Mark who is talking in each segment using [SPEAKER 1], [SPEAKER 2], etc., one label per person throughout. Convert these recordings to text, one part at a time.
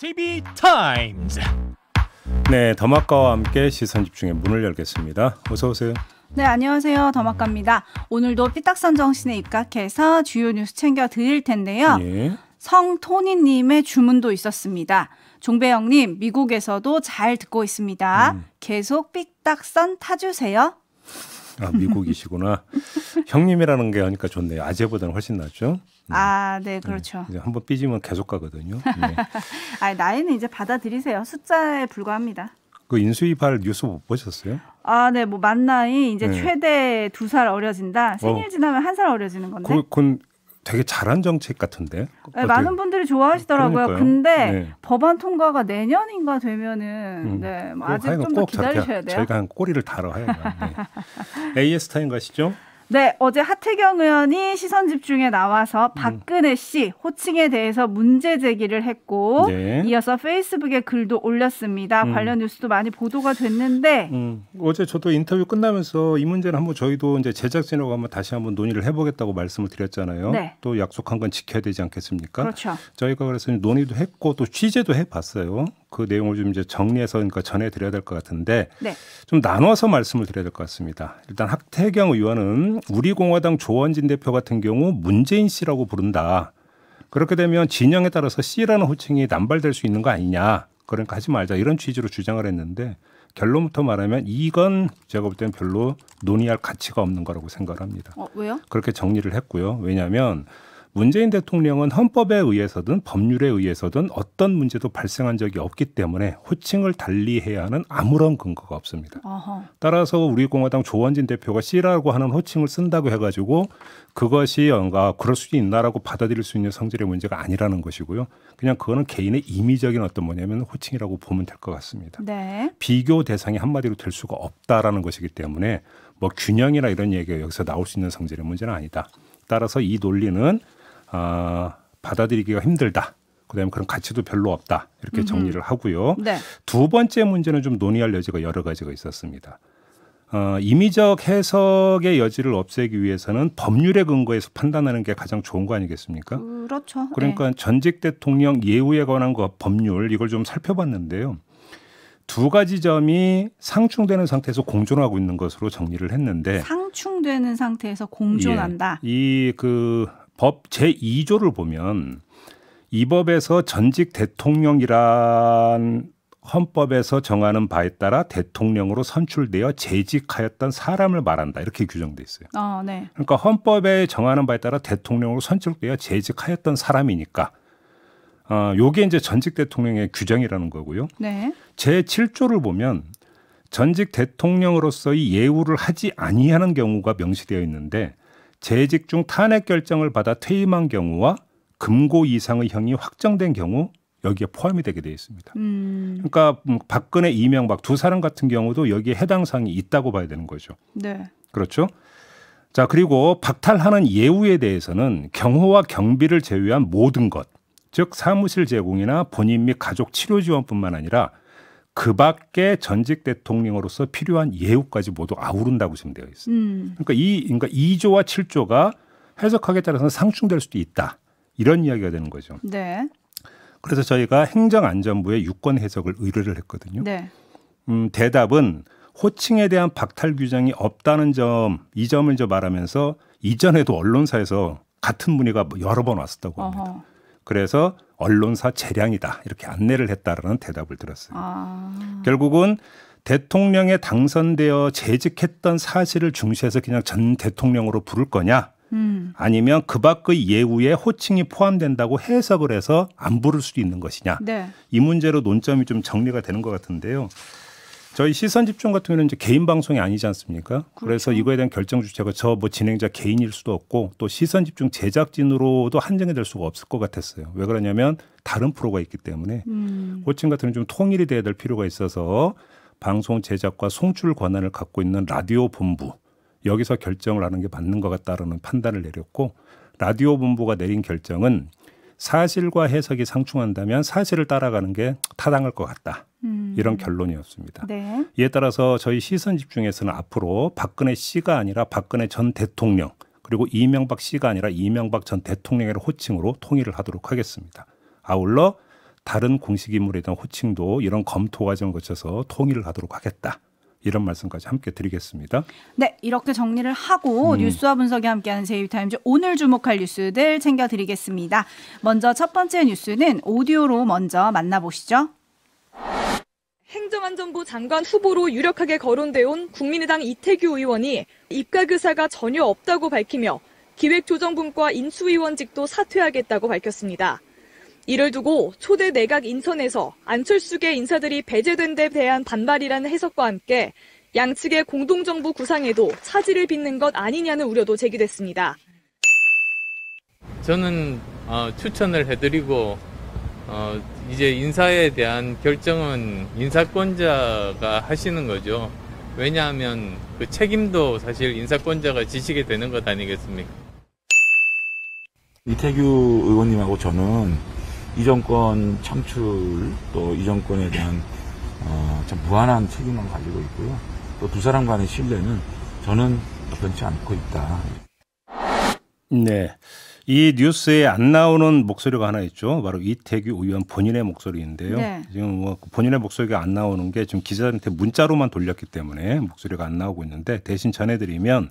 [SPEAKER 1] TV 타임즈.
[SPEAKER 2] 네, 더마카와 함께 시선 집중의 문을 열겠습니다. 어서 오세요.
[SPEAKER 1] 네, 안녕하세요. 더마카입니다. 오늘도 삐딱선 정신에 입각해서 주요 뉴스 챙겨 드릴 텐데요. 예. 성토니님의 주문도 있었습니다. 종배영님, 미국에서도 잘 듣고 있습니다. 음. 계속 삐딱선 타주세요.
[SPEAKER 2] 아, 미국이시구나. 형님이라는 게 하니까 좋네요. 아재보다는 훨씬 낫죠?
[SPEAKER 1] 네. 아, 네, 그렇죠. 네,
[SPEAKER 2] 한번 삐지면 계속 가거든요. 네.
[SPEAKER 1] 아, 나이는 이제 받아들이세요. 숫자에 불과합니다.
[SPEAKER 2] 그 인수입할 뉴스 못 보셨어요?
[SPEAKER 1] 아, 네, 뭐 만 나이 이제 네. 최대 두 살 어려진다. 생일 어. 지나면 한 살 어려지는 건데. 그,
[SPEAKER 2] 그건 되게 잘한 정책 같은데. 네, 많은
[SPEAKER 1] 분들이 좋아하시더라고요. 그러니까요. 근데 네. 법안 통과가 내년인가 되면은 음. 네, 뭐 아직 좀 더 기다리셔야 돼요. 저희가 한
[SPEAKER 2] 꼬리를 달아 해요. 네. AS 타임 가시죠?
[SPEAKER 1] 네, 어제 하태경 의원이 시선 집중에 나와서 음. 박근혜 씨 호칭에 대해서 문제 제기를 했고 네. 이어서 페이스북에 글도 올렸습니다. 음. 관련 뉴스도 많이 보도가 됐는데
[SPEAKER 2] 음. 어제 저도 인터뷰 끝나면서 이 문제는 한번 저희도 이제 제작진하고 한번 다시 한번 논의를 해보겠다고 말씀을 드렸잖아요. 네. 또 약속한 건 지켜야 되지 않겠습니까? 그렇죠. 저희가 그래서 논의도 했고 또 취재도 해봤어요. 그 내용을 좀 이제 정리해서 그러니까 전해드려야 될 것 같은데 네. 좀 나눠서 말씀을 드려야 될 것 같습니다. 일단 학태경 의원은 우리 공화당 조원진 대표 같은 경우 문재인 씨라고 부른다. 그렇게 되면 진영에 따라서 씨라는 호칭이 남발될 수 있는 거 아니냐. 그러니까 하지 말자 이런 취지로 주장을 했는데 결론부터 말하면 이건 제가 볼 때는 별로 논의할 가치가 없는 거라고 생각을 합니다. 어, 왜요? 그렇게 정리를 했고요. 왜냐하면 문재인 대통령은 헌법에 의해서든 법률에 의해서든 어떤 문제도 발생한 적이 없기 때문에 호칭을 달리해야 하는 아무런 근거가 없습니다. 아하. 따라서 우리 공화당 조원진 대표가 씨라고 하는 호칭을 쓴다고 해가지고 그것이 뭔가 그럴 수 있나라고 받아들일 수 있는 성질의 문제가 아니라는 것이고요. 그냥 그거는 개인의 임의적인 어떤 뭐냐면 호칭이라고 보면 될 것 같습니다. 네. 비교 대상이 한마디로 될 수가 없다라는 것이기 때문에 뭐 균형이나 이런 얘기가 여기서 나올 수 있는 성질의 문제는 아니다. 따라서 이 논리는 어, 받아들이기가 힘들다. 그다음에 그런 가치도 별로 없다 이렇게 정리를 하고요. 네. 두 번째 문제는 좀 논의할 여지가 여러 가지가 있었습니다. 어, 임의적 해석의 여지를 없애기 위해서는 법률의 근거에서 판단하는 게 가장 좋은 거 아니겠습니까?
[SPEAKER 1] 그렇죠. 예. 그러니까 네.
[SPEAKER 2] 전직 대통령 예우에 관한 거 법률 이걸 좀 살펴봤는데요. 두 가지 점이 상충되는 상태에서 공존하고 있는 것으로 정리를 했는데
[SPEAKER 1] 상충되는 상태에서 공존한다.
[SPEAKER 2] 예, 이그 법 제2조를 보면 이 법에서 전직 대통령이란 헌법에서 정하는 바에 따라 대통령으로 선출되어 재직하였던 사람을 말한다 이렇게 규정돼 있어요. 아, 네. 그러니까 헌법에 정하는 바에 따라 대통령으로 선출되어 재직하였던 사람이니까 어, 요게 이제 전직 대통령의 규정이라는 거고요. 네. 제 7조를 보면 전직 대통령으로서의 예우를 하지 아니하는 경우가 명시되어 있는데 재직 중 탄핵 결정을 받아 퇴임한 경우와 금고 이상의 형이 확정된 경우 여기에 포함이 되게 되어 있습니다. 음. 그러니까 음, 박근혜, 이명박 두 사람 같은 경우도 여기에 해당 사항이 있다고 봐야 되는 거죠. 네. 그렇죠. 자 그리고 박탈하는 예우에 대해서는 경호와 경비를 제외한 모든 것, 즉 사무실 제공이나 본인 및 가족 치료 지원뿐만 아니라 그 밖에 전직 대통령으로서 필요한 예우까지 모두 아우른다고 지금 되어 있어요. 음. 그러니까 이 그러니까 2조와 7조가 해석하기에 따라서는 상충될 수도 있다. 이런 이야기가 되는 거죠. 네. 그래서 저희가 행정안전부에 유권 해석을 의뢰를 했거든요. 네. 음, 대답은 호칭에 대한 박탈 규정이 없다는 점, 이 점을 저 말하면서 이전에도 언론사에서 같은 문의가 여러 번 왔었다고 합니다. 어허. 그래서 언론사 재량이다 이렇게 안내를 했다라는 대답을 들었어요. 아... 결국은 대통령에 당선되어 재직했던 사실을 중시해서 그냥 전 대통령으로 부를 거냐 음. 아니면 그 밖의 예우에 호칭이 포함된다고 해석을 해서 안 부를 수도 있는 것이냐 네. 이 문제로 논점이 좀 정리가 되는 것 같은데요. 저희 시선 집중 같은 경우는 이제 개인 방송이 아니지 않습니까? 그렇죠. 그래서 이거에 대한 결정 주체가 저 뭐 진행자 개인일 수도 없고 또 시선 집중 제작진으로도 한정이 될 수가 없을 것 같았어요. 왜 그러냐면 다른 프로가 있기 때문에 음. 호칭 같은 경우는 좀 통일이 돼야 될 필요가 있어서 방송 제작과 송출 권한을 갖고 있는 라디오 본부 여기서 결정을 하는 게 맞는 것 같다라는 판단을 내렸고 라디오 본부가 내린 결정은 사실과 해석이 상충한다면 사실을 따라가는 게 타당할 것 같다. 음. 이런 결론이었습니다. 네. 이에 따라서 저희 시선 집중에서는 앞으로 박근혜 씨가 아니라 박근혜 전 대통령 그리고 이명박 씨가 아니라 이명박 전대통령의 호칭으로 통일을 하도록 하겠습니다. 아울러 다른 공식 인물에 대한 호칭도 이런 검토 과정을 거쳐서 통일을 하도록 하겠다. 이런 말씀까지 함께 드리겠습니다.
[SPEAKER 1] 네, 이렇게 정리를 하고 음. 뉴스와 분석이 함께하는 제이타임즈 오늘 주목할 뉴스들 챙겨드리겠습니다. 먼저 첫 번째 뉴스는 오디오로 먼저 만나보시죠. 행정안전부 장관 후보로 유력하게 거론돼 온 국민의당 이태규 의원이 입각 의사가 전혀 없다고 밝히며 기획조정분과 인수위원직도 사퇴하겠다고 밝혔습니다. 이를 두고 초대 내각 인선에서 안철수계 인사들이 배제된 데 대한 반발이라는 해석과 함께 양측의 공동정부 구상에도 차질을 빚는 것 아니냐는 우려도 제기됐습니다. 저는 어, 추천을 해드리고 어, 이제 인사에 대한 결정은 인사권자가 하시는 거죠. 왜냐하면
[SPEAKER 2] 그 책임도 사실 인사권자가 지시게 되는 것 아니겠습니까? 이태규 의원님하고 저는 이 정권 창출 또 이 정권에 대한 어, 무한한 책임만 가지고 있고요. 또 두 사람 간의 신뢰는 저는 변치 않고 있다. 네. 이 뉴스에 안 나오는 목소리가 하나 있죠. 바로 이태규 의원 본인의 목소리인데요. 네. 지금 뭐 본인의 목소리가 안 나오는 게 지금 기자한테 들 문자로만 돌렸기 때문에 목소리가 안 나오고 있는데 대신 전해드리면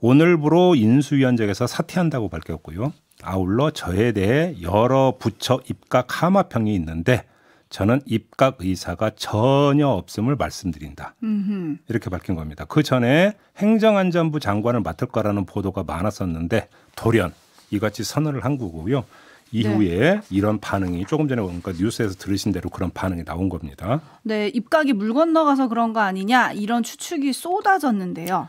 [SPEAKER 2] 오늘부로 인수위원장에서 사퇴한다고 밝혔고요. 아울러 저에 대해 여러 부처 입각 하마평이 있는데 저는 입각 의사가 전혀 없음을 말씀드린다. 음흠. 이렇게 밝힌 겁니다. 그 전에 행정안전부 장관을 맡을 거라는 보도가 많았었는데 돌연 이같이 선언을 한 거고요. 이후에 네. 이런 반응이 조금 전에 그러니까 뉴스에서 들으신 대로 그런 반응이 나온 겁니다.
[SPEAKER 1] 네, 입각이 물 건너가서 그런 거 아니냐 이런 추측이 쏟아졌는데요.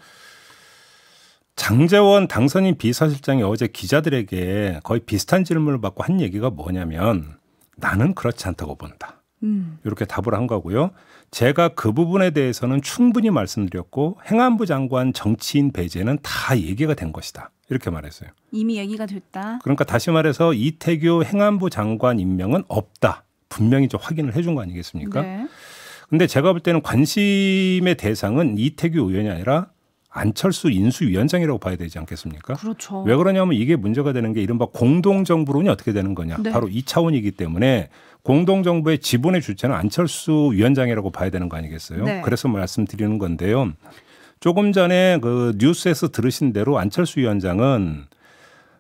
[SPEAKER 2] 장재원 당선인 비서실장이 어제 기자들에게 거의 비슷한 질문을 받고 한 얘기가 뭐냐면 나는 그렇지 않다고 본다. 음. 이렇게 답을 한 거고요. 제가 그 부분에 대해서는 충분히 말씀드렸고 행안부 장관 정치인 배제는 다 얘기가 된 것이다. 이렇게 말했어요.
[SPEAKER 1] 이미 얘기가 됐다.
[SPEAKER 2] 그러니까 다시 말해서 이태규 행안부 장관 임명은 없다. 분명히 좀 확인을 해 준 거 아니겠습니까? 네. 근데 제가 볼 때는 관심의 대상은 이태규 의원이 아니라 안철수 인수위원장이라고 봐야 되지 않겠습니까? 그렇죠. 왜 그러냐면 이게 문제가 되는 게 이른바 공동정부론이 어떻게 되는 거냐. 네. 바로 이차원이기 때문에 공동정부의 지분의 주체는 안철수 위원장이라고 봐야 되는 거 아니겠어요? 네. 그래서 말씀드리는 건데요. 조금 전에 그 뉴스에서 들으신 대로 안철수 위원장은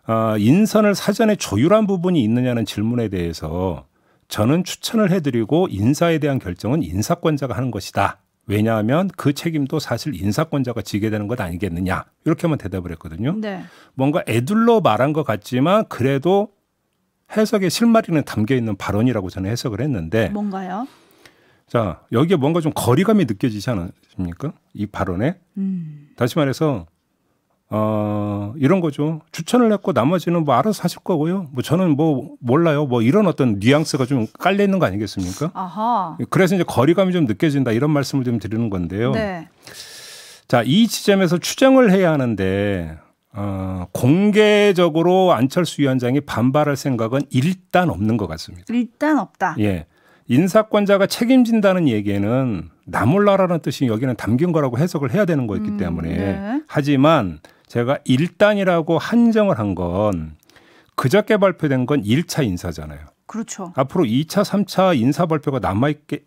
[SPEAKER 2] 아, 인선을 사전에 조율한 부분이 있느냐는 질문에 대해서 저는 추천을 해드리고 인사에 대한 결정은 인사권자가 하는 것이다. 왜냐하면 그 책임도 사실 인사권자가 지게 되는 것 아니겠느냐 이렇게만 대답을 했거든요. 네. 뭔가 애둘러 말한 것 같지만 그래도 해석의 실마리는 담겨 있는 발언이라고 저는 해석을 했는데 뭔가요? 자 여기에 뭔가 좀 거리감이 느껴지지 않습니까? 이 발언에 음. 다시 말해서 어, 이런 거죠. 추천을 했고 나머지는 뭐 알아서 하실 거고요. 뭐 저는 뭐 몰라요. 뭐 이런 어떤 뉘앙스가 좀 깔려 있는 거 아니겠습니까?
[SPEAKER 1] 아하.
[SPEAKER 2] 그래서 이제 거리감이 좀 느껴진다 이런 말씀을 좀 드리는 건데요. 네. 자, 이 지점에서 추정을 해야 하는데 어, 공개적으로 안철수 위원장이 반발할 생각은 일단 없는 것 같습니다.
[SPEAKER 1] 일단 없다.
[SPEAKER 2] 예. 인사권자가 책임진다는 얘기에는 나몰라라는 뜻이 여기는 담긴 거라고 해석을 해야 되는 거였기 음, 때문에 네. 하지만 제가 1단이라고 한정을 한 건 그저께 발표된 건 1차 인사잖아요. 그렇죠. 앞으로 2차, 3차 인사 발표가 남아 있게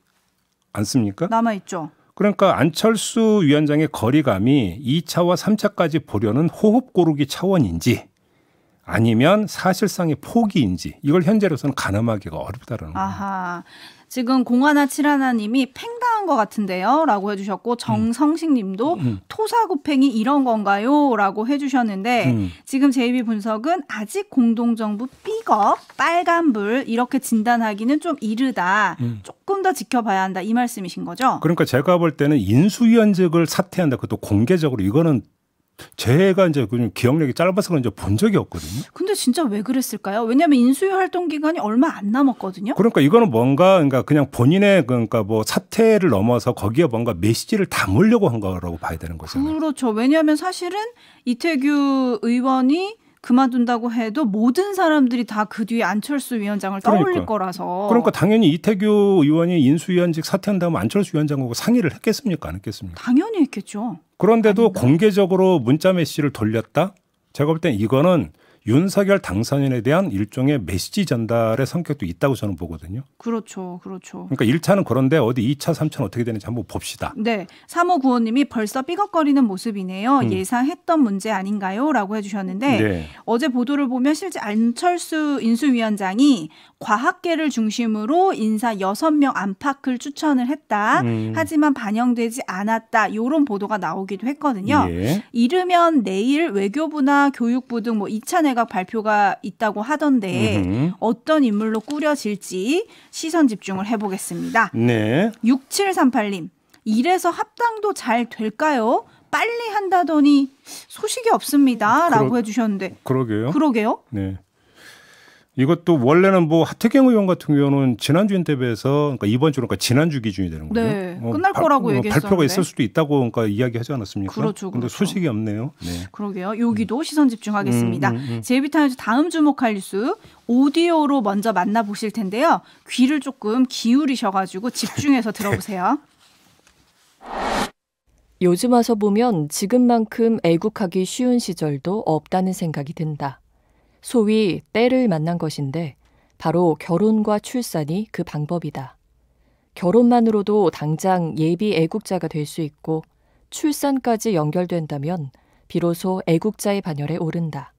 [SPEAKER 2] 않습니까? 남아 있죠. 그러니까 안철수 위원장의 거리감이 2차와 3차까지 보려는 호흡 고르기 차원인지 아니면 사실상의 포기인지 이걸 현재로서는 가늠하기가 어렵다는
[SPEAKER 1] 거예요. 아하. 지금 공하나 칠하나님이 팽당한 것 같은데요. 라고 해주셨고, 음. 정성식 님도 음. 토사구팽이 이런 건가요? 라고 해주셨는데, 음. 지금 제이비 분석은 아직 공동정부 삐걱, 빨간불, 이렇게 진단하기는 좀 이르다. 음. 조금 더 지켜봐야 한다. 이 말씀이신 거죠?
[SPEAKER 2] 그러니까 제가 볼 때는 인수위원직을 사퇴한다. 그것도 공개적으로 이거는 제가 이제 그 기억력이 짧아서 그런지 본 적이 없거든요.
[SPEAKER 1] 근데 진짜 왜 그랬을까요? 왜냐하면 인수위 활동 기간이 얼마 안 남았거든요.
[SPEAKER 2] 그러니까 이거는 뭔가 그러니까 그냥 본인의 그, 그러니까 뭐 사태를 넘어서 거기에 뭔가 메시지를 담으려고 한 거라고 봐야 되는 거죠.
[SPEAKER 1] 그렇죠. 왜냐하면 사실은 이태규 의원이 그만둔다고 해도 모든 사람들이 다 그 뒤에 안철수 위원장을 떠올릴 그러니까. 거라서. 그러니까
[SPEAKER 2] 당연히 이태규 의원이 인수위원직 사퇴한 다면 안철수 위원장하고 상의를 했겠습니까? 안 했겠습니까?
[SPEAKER 1] 당연히 했겠죠.
[SPEAKER 2] 그런데도 아닌가? 공개적으로 문자 메시지를 돌렸다? 제가 볼 땐 이거는 윤석열 당선인에 대한 일종의 메시지 전달의 성격도 있다고 저는 보거든요.
[SPEAKER 1] 그렇죠. 그렇죠. 그러니까
[SPEAKER 2] 1차는 그런데 어디 2차, 3차는 어떻게 되는지 한번 봅시다.
[SPEAKER 1] 네. 3호 구호님이 벌써 삐걱거리는 모습이네요. 음. 예상했던 문제 아닌가요? 라고 해주셨는데 네. 어제 보도를 보면 실제 안철수 인수위원장이 과학계를 중심으로 인사 6명 안팎을 추천을 했다. 음. 하지만 반영되지 않았다. 이런 보도가 나오기도 했거든요. 예. 이르면 내일 외교부나 교육부 등뭐 2차 내 내각 발표가 있다고 하던데 음흠. 어떤 인물로 꾸려질지 시선 집중을 해보겠습니다. 네. 6738님. 이래서 합당도 잘 될까요? 빨리 한다더니 소식이 없습니다. 그러, 라고 해주셨는데. 그러게요. 그러게요.
[SPEAKER 2] 네. 이것도 원래는 뭐 하태경 의원 같은 경우는 지난주 인터뷰에서 그러니까 이번 주로 그러니까 지난주 기준이 되는 거예요. 네,
[SPEAKER 1] 어, 끝날 거라고 어, 얘기했었는데 발표가 있을 수도
[SPEAKER 2] 있다고 그러니까 이야기하지 않았습니까? 그렇죠. 그런데 그렇죠. 소식이 없네요. 네.
[SPEAKER 1] 그러게요. 여기도 음. 시선 집중하겠습니다. 음, 음, 음. 제이비타임즈 다음 주목할 뉴스 오디오로 먼저 만나보실 텐데요. 귀를 조금 기울이셔가지고 집중해서 들어보세요. 요즘 와서 보면 지금만큼 애국하기 쉬운 시절도 없다는 생각이 든다. 소위 때를 만난 것인데 바로 결혼과 출산이 그 방법이다. 결혼만으로도 당장 예비 애국자가 될 수 있고 출산까지 연결된다면 비로소 애국자의 반열에 오른다.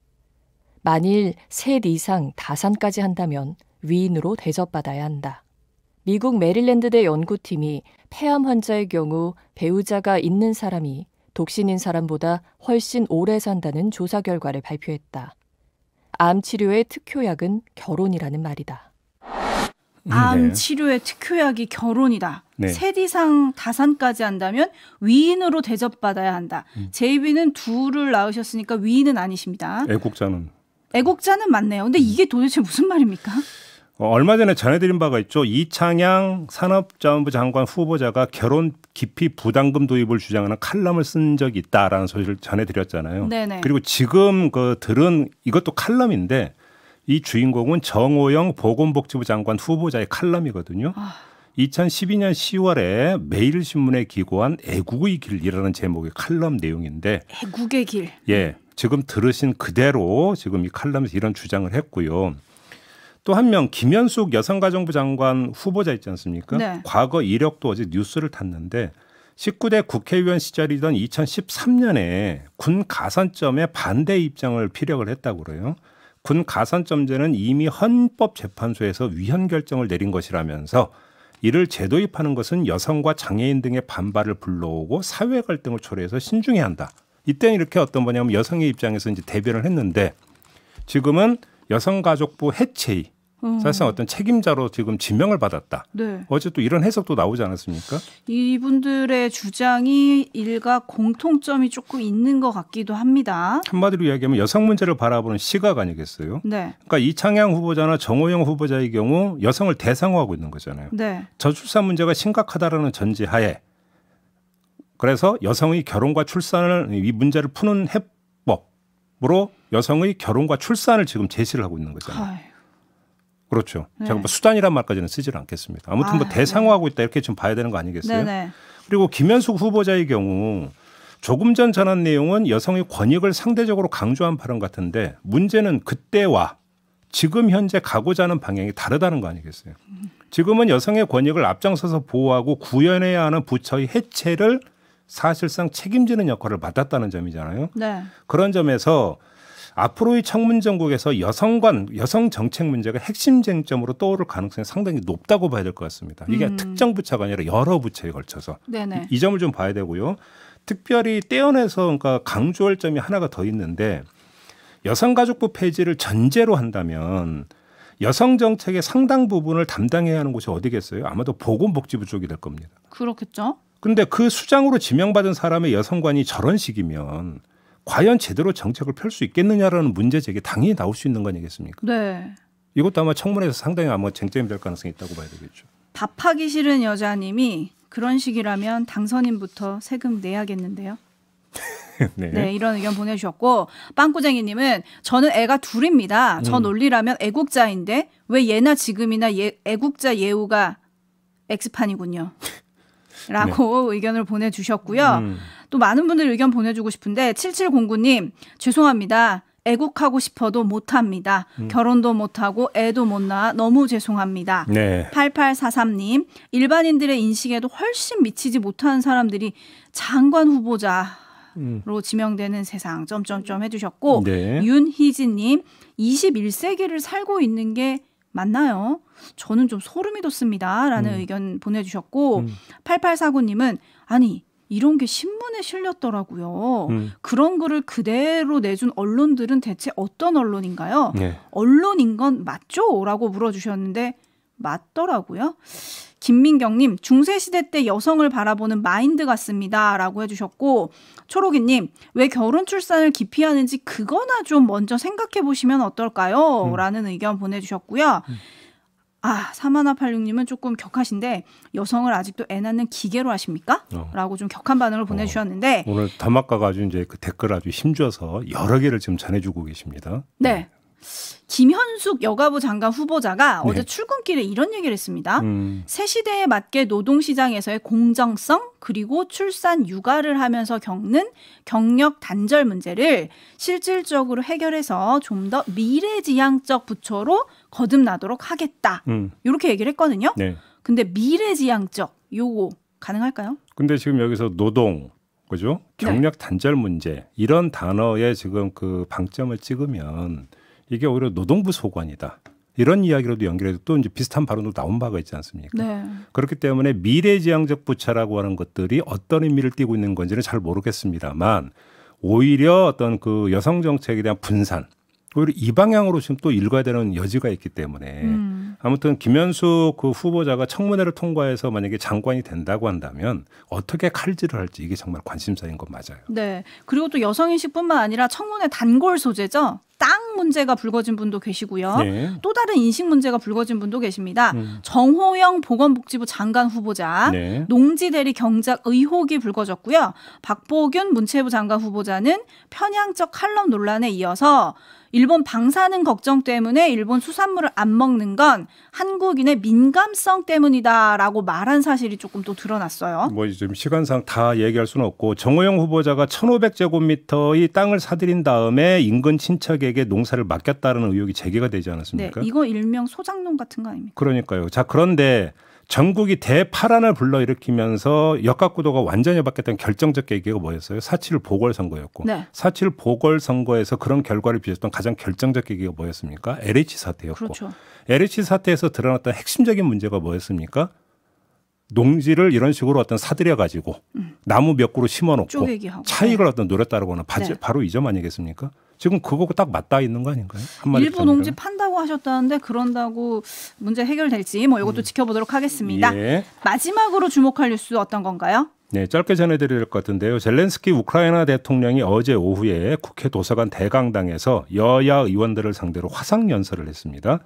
[SPEAKER 1] 만일 셋 이상 다산까지 한다면 위인으로 대접받아야 한다. 미국 메릴랜드대 연구팀이 폐암 환자의 경우 배우자가 있는 사람이 독신인 사람보다 훨씬 오래 산다는 조사 결과를 발표했다. 암 치료의 특효약은 결혼이라는 말이다. 음, 암 네. 치료의 특효약이 결혼이다. 네. 세디상 다산까지 한다면 위인으로 대접받아야 한다. 음. 제이비는 둘을 낳으셨으니까 위인은 아니십니다.
[SPEAKER 2] 애국자는
[SPEAKER 1] 애국자는 맞네요. 근데 음. 이게 도대체 무슨 말입니까?
[SPEAKER 2] 어, 얼마 전에 전해드린 바가 있죠. 이창양 산업자원부 장관 후보자가 결혼 기피 부담금 도입을 주장하는 칼럼을 쓴 적이 있다라는 소식을 전해드렸잖아요. 네네. 그리고 지금 그 들은 이것도 칼럼인데 이 주인공은 정호영 보건복지부 장관 후보자의 칼럼이거든요. 아. 2012년 10월에 매일신문에 기고한 애국의 길이라는 제목의 칼럼 내용인데
[SPEAKER 1] 애국의 길.
[SPEAKER 2] 예. 지금 들으신 그대로 지금 이 칼럼에서 이런 주장을 했고요. 또한명 김현숙 여성가정부 장관 후보자 있지 않습니까? 네. 과거 이력도 어제 뉴스를 탔는데 19대 국회의원 시절이던 2013년에 군 가산점에 반대 입장을 피력을 했다고 그래요. 군 가산점제는 이미 헌법재판소에서 위헌 결정을 내린 것이라면서 이를 재도입하는 것은 여성과 장애인 등의 반발을 불러오고 사회 갈등을 초래해서 신중해야 한다. 이때는 이렇게 어떤 뭐냐면 여성의 입장에서 이제 대변을 했는데 지금은 여성가족부 해체의 어. 사실상 어떤 책임자로 지금 지명을 받았다. 네. 어제 또 이런 해석도 나오지 않았습니까?
[SPEAKER 1] 이분들의 주장이 일각 공통점이 조금 있는 것 같기도 합니다.
[SPEAKER 2] 한마디로 이야기하면 여성 문제를 바라보는 시각 아니겠어요? 네. 그러니까 이창양 후보자나 정호영 후보자의 경우 여성을 대상화하고 있는 거잖아요. 네. 저출산 문제가 심각하다라는 전제하에 그래서 여성의 결혼과 출산을 이 문제를 푸는 해법으로 여성의 결혼과 출산을 지금 제시를 하고 있는 거잖아요. 아유. 그렇죠. 네. 제가 뭐 수단이란 말까지는 쓰질 않겠습니다. 아무튼 뭐 아, 뭐 대상화하고 네. 있다 이렇게 좀 봐야 되는 거 아니겠어요? 네네. 네. 그리고 김현숙 후보자의 경우 조금 전 전한 내용은 여성의 권익을 상대적으로 강조한 발언 같은데 문제는 그때와 지금 현재 가고자 하는 방향이 다르다는 거 아니겠어요? 지금은 여성의 권익을 앞장서서 보호하고 구현해야 하는 부처의 해체를 사실상 책임지는 역할을 맡았다는 점이잖아요. 네. 그런 점에서 앞으로의 청문 정국에서 여성관 여성 정책 문제가 핵심 쟁점으로 떠오를 가능성이 상당히 높다고 봐야 될 것 같습니다. 이게 음. 특정 부처가 아니라 여러 부처에 걸쳐서 네네. 이, 이 점을 좀 봐야 되고요. 특별히 떼어내서 그러니까 강조할 점이 하나가 더 있는데 여성가족부 폐지를 전제로 한다면 여성 정책의 상당 부분을 담당해야 하는 곳이 어디겠어요? 아마도 보건복지부 쪽이 될 겁니다.
[SPEAKER 1] 그렇겠죠.
[SPEAKER 2] 근데 그 수장으로 지명받은 사람의 여성관이 저런 식이면 과연 제대로 정책을 펼 수 있겠느냐라는 문제 제기 당연히 나올 수 있는 거 아니겠습니까? 네. 이것도 아마 청문회에서 상당히 아마 쟁점이 될 가능성이 있다고 봐야 되겠죠.
[SPEAKER 1] 답하기 싫은 여자님이 그런 식이라면 당선인부터 세금 내야겠는데요.
[SPEAKER 2] 네. 네.
[SPEAKER 1] 이런 의견 보내주셨고 빵꾸쟁이님은 저는 애가 둘입니다. 저 음. 논리라면 애국자인데 왜 예나 지금이나 예, 애국자 예우가 엑스판이군요. 라고 네. 의견을 보내주셨고요. 음. 또 많은 분들 의견 보내주고 싶은데 7709님 죄송합니다. 애국하고 싶어도 못합니다. 음. 결혼도 못하고 애도 못 낳아 너무 죄송합니다. 네. 8843님, 일반인들의 인식에도 훨씬 미치지 못하는 사람들이 장관 후보자 음. 로 지명되는 세상 점점점 해주셨고 네. 윤희진님 21세기를 살고 있는 게 맞나요? 저는 좀 소름이 돋습니다. 라는 음. 의견 보내주셨고, 음. 8849님은, 아니, 이런 게 신문에 실렸더라고요. 음. 그런 글을 그대로 내준 언론들은 대체 어떤 언론인가요? 네. 언론인 건 맞죠? 라고 물어주셨는데, 맞더라고요. 김민경님, 중세시대 때 여성을 바라보는 마인드 같습니다. 라고 해주셨고, 초록이님, 왜 결혼 출산을 기피하는지 그거나 좀 먼저 생각해 보시면 어떨까요? 음. 라는 의견 보내주셨고요. 음. 아, 3186님은 조금 격하신데 여성을 아직도 애 낳는 기계로 하십니까? 어. 라고 좀 격한 반응을 어. 보내주셨는데 오늘
[SPEAKER 2] 담화가가 아주 이제 그 댓글 아주 힘줘서 여러 개를 지금 전해주고 계십니다.
[SPEAKER 1] 네. 네. 김현숙 여가부 장관 후보자가 네. 어제 출근길에 이런 얘기를 했습니다. 음. 새 시대에 맞게 노동시장에서의 공정성 그리고 출산 육아를 하면서 겪는 경력 단절 문제를 실질적으로 해결해서 좀 더 미래지향적 부처로 거듭나도록 하겠다. 음. 이렇게 얘기를 했거든요. 네. 근데 미래지향적 요거 가능할까요?
[SPEAKER 2] 근데 지금 여기서 노동 그죠? 네. 경력 단절 문제 이런 단어에 지금 그 방점을 찍으면 이게 오히려 노동부 소관이다. 이런 이야기로도 연결해서 또 이제 비슷한 발언도 나온 바가 있지 않습니까? 네. 그렇기 때문에 미래지향적 부채라고 하는 것들이 어떤 의미를 띠고 있는 건지는 잘 모르겠습니다만 오히려 어떤 그 여성 정책에 대한 분산 오히려 이 방향으로 지금 또 읽어야 되는 여지가 있기 때문에 음. 아무튼 김현수 그 후보자가 청문회를 통과해서 만약에 장관이 된다고 한다면 어떻게 칼질을 할지 이게 정말 관심사인 건 맞아요.
[SPEAKER 1] 네. 그리고 또 여성인식뿐만 아니라 청문회 단골 소재죠. 땅 문제가 불거진 분도 계시고요. 네. 또 다른 인식 문제가 불거진 분도 계십니다. 음. 정호영 보건복지부 장관 후보자 네. 농지 대리 경작 의혹이 불거졌고요. 박보균 문체부 장관 후보자는 편향적 칼럼 논란에 이어서 일본 방사능 걱정 때문에 일본 수산물을 안 먹는 건 한국인의 민감성 때문이다라고 말한 사실이 조금 또 드러났어요.
[SPEAKER 2] 뭐 지금 시간상 다 얘기할 수는 없고 정호영 후보자가 1,500제곱미터의 땅을 사들인 다음에 인근 친척에게 농사를 맡겼다는 의혹이 제기가 되지 않았습니까? 네, 이거
[SPEAKER 1] 일명 소장농 같은 거 아닙니까?
[SPEAKER 2] 그러니까요. 자, 그런데 전국이 대파란을 불러일으키면서 역학구도가 완전히 바뀌었던 결정적 계기가 뭐였어요? 사칠 보궐선거였고 네. 사칠 보궐선거에서 그런 결과를 빚었던 가장 결정적 계기가 뭐였습니까? LH 사태였고 그렇죠. LH 사태에서 드러났던 핵심적인 문제가 뭐였습니까? 농지를 이런 식으로 어떤 사들여 가지고 음. 나무 몇 그루 심어놓고 차익을 네. 어떤 노렸다라고는 바, 네. 바로 이 점 아니겠습니까? 지금 그거고 딱 맞닿아 있는 거 아닌가요? 일부 농지
[SPEAKER 1] 판다고 하셨다는데 그런다고 문제 해결될지 뭐 이것도 음. 지켜보도록 하겠습니다. 예. 마지막으로 주목할 뉴스 어떤 건가요?
[SPEAKER 2] 네, 짧게 전해드릴 것 같은데요. 젤렌스키 우크라이나 대통령이 어제 오후에 국회 도서관 대강당에서 여야 의원들을 상대로 화상 연설을 했습니다.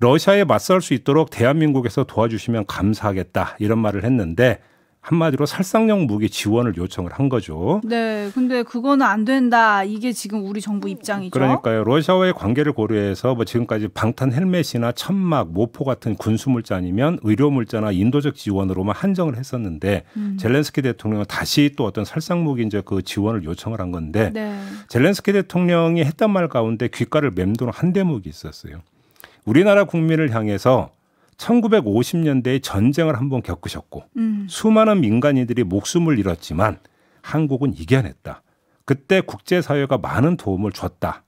[SPEAKER 2] 러시아에 맞설 수 있도록 대한민국에서 도와주시면 감사하겠다 이런 말을 했는데 한마디로 살상용 무기 지원을 요청을 한 거죠.
[SPEAKER 1] 네, 근데 그거는 안 된다. 이게 지금 우리 정부 입장이죠. 그러니까요.
[SPEAKER 2] 러시아와의 관계를 고려해서 뭐 지금까지 방탄 헬멧이나 천막, 모포 같은 군수 물자 아니면 의료 물자나 인도적 지원으로만 한정을 했었는데 음. 젤렌스키 대통령은 다시 또 어떤 살상 무기 이제 그 지원을 요청을 한 건데 네. 젤렌스키 대통령이 했던 말 가운데 귓가를 맴도는 한 대목이 있었어요. 우리나라 국민을 향해서 1950년대에 전쟁을 한 번 겪으셨고 음. 수많은 민간인들이 목숨을 잃었지만 한국은 이겨냈다. 그때 국제사회가 많은 도움을 줬다.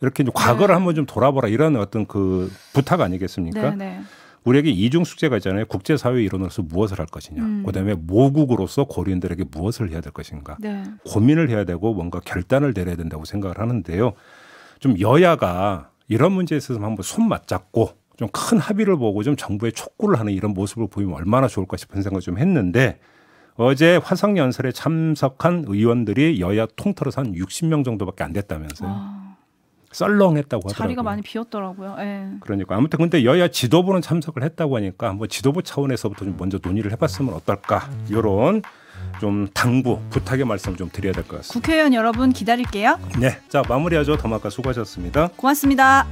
[SPEAKER 2] 이렇게 이제 과거를 네. 한번 좀 돌아보라 이런 어떤 그 부탁 아니겠습니까? 네, 네. 우리에게 이중 숙제가 있잖아요. 국제사회 일원으로서 무엇을 할 것이냐. 음. 그다음에 모국으로서 고려인들에게 무엇을 해야 될 것인가. 네. 고민을 해야 되고 뭔가 결단을 내려야 된다고 생각을 하는데요. 좀 여야가 이런 문제에 있어서 한번 손 맞잡고 좀큰 합의를 보고 좀 정부에 촉구를 하는 이런 모습을 보이면 얼마나 좋을까 싶은 생각을 좀 했는데 어제 화상 연설에 참석한 의원들이 여야 통틀어서 한 60명 정도밖에 안 됐다면서요. 아. 썰렁했다고 하더라고요. 자리가
[SPEAKER 1] 많이 비었더라고요. 에. 예.
[SPEAKER 2] 그러니까 아무튼 근데 여야 지도부는 참석을 했다고 하니까 뭐 지도부 차원에서부터 좀 먼저 논의를 해봤으면 어떨까 이런 좀 당부 부탁의 말씀 좀 드려야 될 것 같습니다.
[SPEAKER 1] 국회의원 여러분 기다릴게요.
[SPEAKER 2] 네, 자 마무리하죠. 더마카 수고하셨습니다. 고맙습니다.